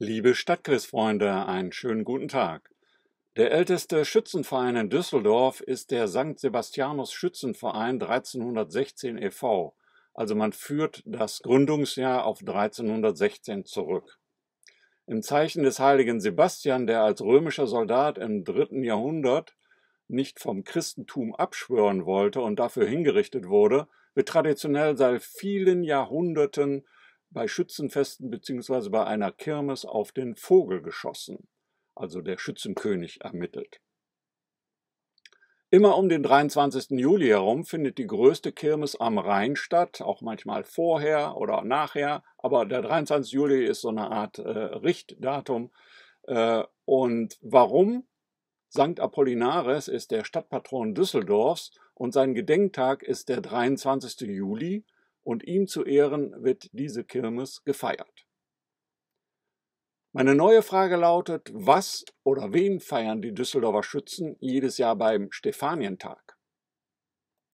Liebe Stadtquizfreunde, einen schönen guten Tag. Der älteste Schützenverein in Düsseldorf ist der St. Sebastianus Schützenverein 1316 e.V. Also man führt das Gründungsjahr auf 1316 zurück. Im Zeichen des heiligen Sebastian, der als römischer Soldat im dritten Jahrhundert nicht vom Christentum abschwören wollte und dafür hingerichtet wurde, wird traditionell seit vielen Jahrhunderten bei Schützenfesten bzw. bei einer Kirmes auf den Vogel geschossen, also der Schützenkönig ermittelt. Immer um den 23. Juli herum findet die größte Kirmes am Rhein statt, auch manchmal vorher oder nachher, aber der 23. Juli ist so eine Art äh, Richtdatum. Äh, und warum? Sankt Apollinaris ist der Stadtpatron Düsseldorfs und sein Gedenktag ist der 23. Juli, und ihm zu Ehren wird diese Kirmes gefeiert. Meine neue Frage lautet, was oder wen feiern die Düsseldorfer Schützen jedes Jahr beim Stefanientag?